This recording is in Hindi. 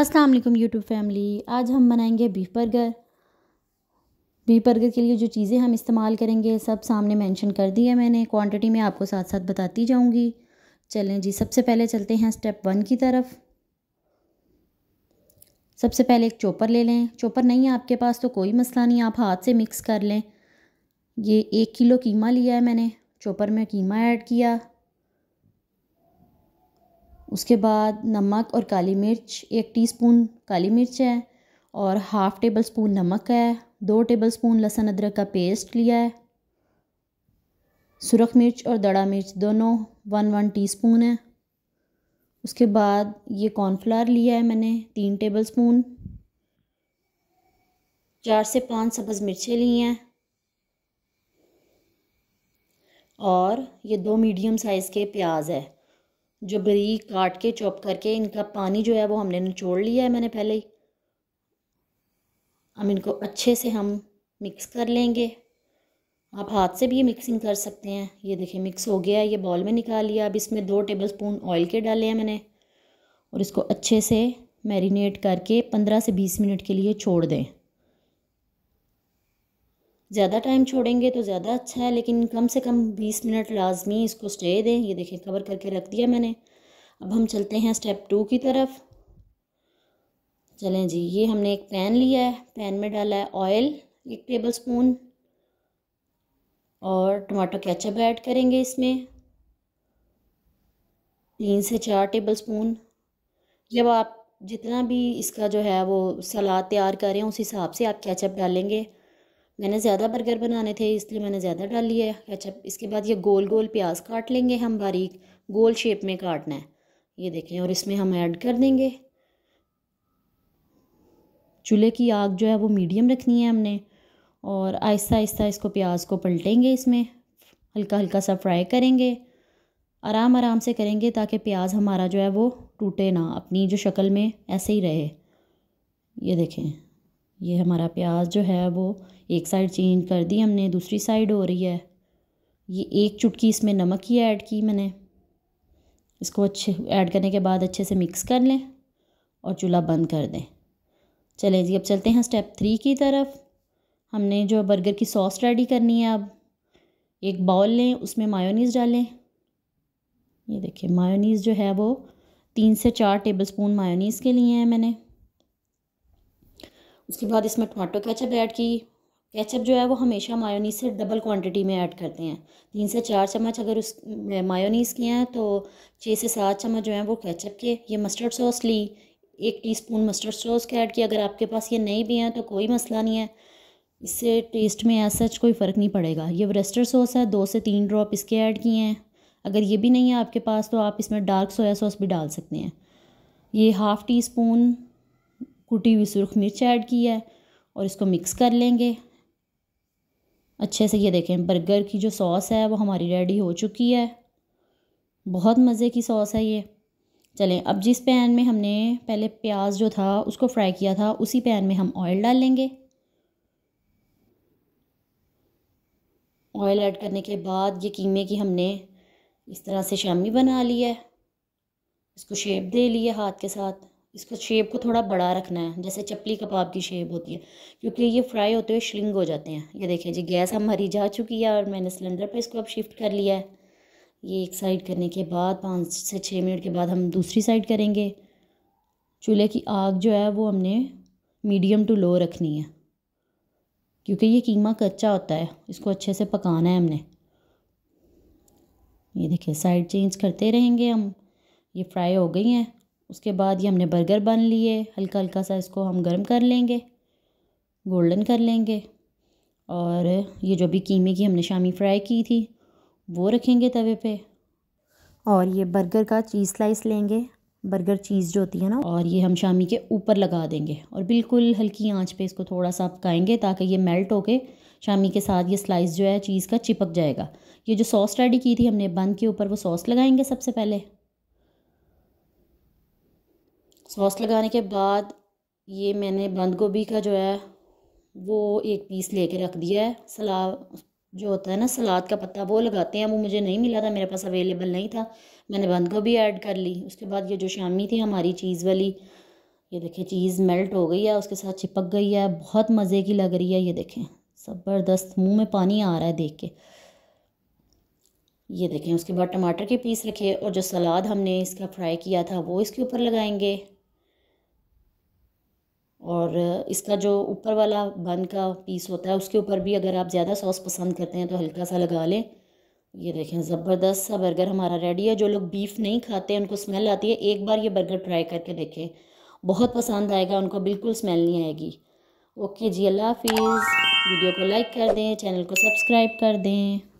अस्सलाम वालेकुम यूट्यूब फैमिली आज हम बनाएंगे बीफ बर्गर बीफ बर्गर के लिए जो चीज़ें हम इस्तेमाल करेंगे सब सामने मेंशन कर दी है मैंने क्वांटिटी में आपको साथ साथ बताती जाऊंगी चलें जी सबसे पहले चलते हैं स्टेप वन की तरफ सबसे पहले एक चॉपर ले लें चॉपर नहीं है आपके पास तो कोई मसला नहीं आप हाथ से मिक्स कर लें ये एक किलो कीमा लिया है मैंने चॉपर में कीमा ऐड किया उसके बाद नमक और काली मिर्च एक टीस्पून काली मिर्च है और हाफ़ टेबल स्पून नमक है दो टेबल स्पून लहसुन अदरक का पेस्ट लिया है सुरख मिर्च और दड़ा मिर्च दोनों वन वन टीस्पून है उसके बाद ये कॉर्नफ्लावर लिया है मैंने तीन टेबल स्पून चार से पांच सब्ज़ मिर्चें ली हैं और ये दो मीडियम साइज़ के प्याज है जो बरीक काट के चॉप करके इनका पानी जो है वो हमने निचोड़ लिया है मैंने पहले ही हम इनको अच्छे से हम मिक्स कर लेंगे आप हाथ से भी ये मिक्सिंग कर सकते हैं ये देखिए मिक्स हो गया है ये बॉल में निकाल लिया अब इसमें दो टेबल स्पून ऑयल के डाले हैं मैंने और इसको अच्छे से मैरिनेट करके पंद्रह से बीस मिनट के लिए छोड़ दें ज़्यादा टाइम छोड़ेंगे तो ज़्यादा अच्छा है लेकिन कम से कम बीस मिनट लाजमी इसको स्टे दें ये देखें कवर करके रख दिया मैंने अब हम चलते हैं स्टेप टू की तरफ चलें जी ये हमने एक पैन लिया है पैन में डाला है ऑयल एक टेबल स्पून और टमाटो केचप ऐड करेंगे इसमें तीन से चार टेबल स्पून जब आप जितना भी इसका जो है वो सलाद तैयार करें उस हिसाब से आप कैचअप डालेंगे मैंने ज़्यादा बर्गर बनाने थे इसलिए मैंने ज़्यादा डाल लिया है अच्छा इसके बाद ये गोल गोल प्याज काट लेंगे हम बारीक गोल शेप में काटना है ये देखें और इसमें हम ऐड कर देंगे चूल्हे की आग जो है वो मीडियम रखनी है हमने और आहिस्ता आहिस्ता इसको प्याज को पलटेंगे इसमें हल्का हल्का सा फ्राई करेंगे आराम आराम से करेंगे ताकि प्याज हमारा जो है वो टूटे ना अपनी जो शक्ल में ऐसे ही रहे ये देखें ये हमारा प्याज जो है वो एक साइड चेंज कर दी हमने दूसरी साइड हो रही है ये एक चुटकी इसमें नमक ही ऐड की मैंने इसको अच्छे ऐड करने के बाद अच्छे से मिक्स कर लें और चूल्हा बंद कर दें चलें जी अब चलते हैं स्टेप थ्री की तरफ हमने जो बर्गर की सॉस रेडी करनी है अब एक बाउल लें उसमें मायोनीज़ डालें ये देखिए मायोनीज़ जो है वो तीन से चार टेबलस्पून मायोनीज़ के लिए हैं मैंने उसके बाद इसमें टमाटो केचप ऐड की केचप जो है वो हमेशा मायोनीस से डबल क्वांटिटी में ऐड करते हैं तीन से चार चम्मच अगर उस मायोनीस के हैं तो छः से सात चम्मच जो हैं वो केचप के ये मस्टर्ड सॉस ली एक टीस्पून मस्टर्ड सॉस के ऐड किया अगर आपके पास ये नहीं भी हैं तो कोई मसला नहीं है इससे टेस्ट में या सच कोई फ़र्क नहीं पड़ेगा ये वरेस्टर सॉस है दो से तीन ड्रॉप इसके ऐड किए हैं अगर ये भी नहीं है आपके पास तो आप इसमें डार्क सोया सॉस भी डाल सकते हैं ये हाफ़ टी स्पून कुटी हुई सुरख मिर्च ऐड की है और इसको मिक्स कर लेंगे अच्छे से ये देखें बर्गर की जो सॉस है वो हमारी रेडी हो चुकी है बहुत मज़े की सॉस है ये चलें अब जिस पैन में हमने पहले प्याज जो था उसको फ्राई किया था उसी पैन में हम ऑयल डाल लेंगे ऑयल ऐड करने के बाद ये कीमे की हमने इस तरह से शामी बना ली है इसको शेप दे ली है हाथ के साथ इसको शेप को थोड़ा बड़ा रखना है जैसे चपली कबाब की शेप होती है क्योंकि ये फ्राई होते हुए श्रिंग हो जाते हैं ये देखें जी गैस हमारी जा चुकी है और मैंने सिलेंडर पे इसको अब शिफ्ट कर लिया है ये एक साइड करने के बाद पाँच से छः मिनट के बाद हम दूसरी साइड करेंगे चूल्हे की आग जो है वो हमने मीडियम टू लो रखनी है क्योंकि ये कीमा कच्चा होता है इसको अच्छे से पकाना है हमने ये देखिए साइड चेंज करते रहेंगे हम ये फ्राई हो गई हैं उसके बाद ये हमने बर्गर बन लिए हल्का हल्का सा इसको हम गर्म कर लेंगे गोल्डन कर लेंगे और ये जो भी कीमे की हमने शामी फ्राई की थी वो रखेंगे तवे पे और ये बर्गर का चीज़ स्लाइस लेंगे बर्गर चीज़ जो होती है ना और ये हम शामी के ऊपर लगा देंगे और बिल्कुल हल्की आंच पे इसको थोड़ा सा पकाएंगे ताकि ये मेल्ट होके शामी के साथ ये स्लाइस जो है चीज़ का चिपक जाएगा ये जो सॉस रेडी की थी हमने बंद के ऊपर वो सॉस लगाएंगे सबसे पहले सॉस लगाने के बाद ये मैंने बंद गोभी का जो है वो एक पीस लेके रख दिया है सलाद जो होता है ना सलाद का पत्ता वो लगाते हैं वो मुझे नहीं मिला था मेरे पास अवेलेबल नहीं था मैंने बंद गोभी ऐड कर ली उसके बाद ये जो शामी थी हमारी चीज़ वाली ये देखिए चीज़ मेल्ट हो गई है उसके साथ चिपक गई है बहुत मज़े की लग रही है ये देखें ज़बरदस्त मुँह में पानी आ रहा है देख के ये देखें उसके बाद टमाटर के पीस रखे और जो सलाद हमने इसका फ्राई किया था वो इसके ऊपर लगाएंगे और इसका जो ऊपर वाला बन का पीस होता है उसके ऊपर भी अगर आप ज़्यादा सॉस पसंद करते हैं तो हल्का सा लगा लें ये देखें ज़बरदस्त सा बर्गर हमारा रेडी है जो लोग बीफ नहीं खाते हैं उनको स्मेल आती है एक बार ये बर्गर ट्राई करके देखें बहुत पसंद आएगा उनको बिल्कुल स्मेल नहीं आएगी ओके जी अल्लाह हाफिज़ वीडियो को लाइक कर दें चैनल को सब्सक्राइब कर दें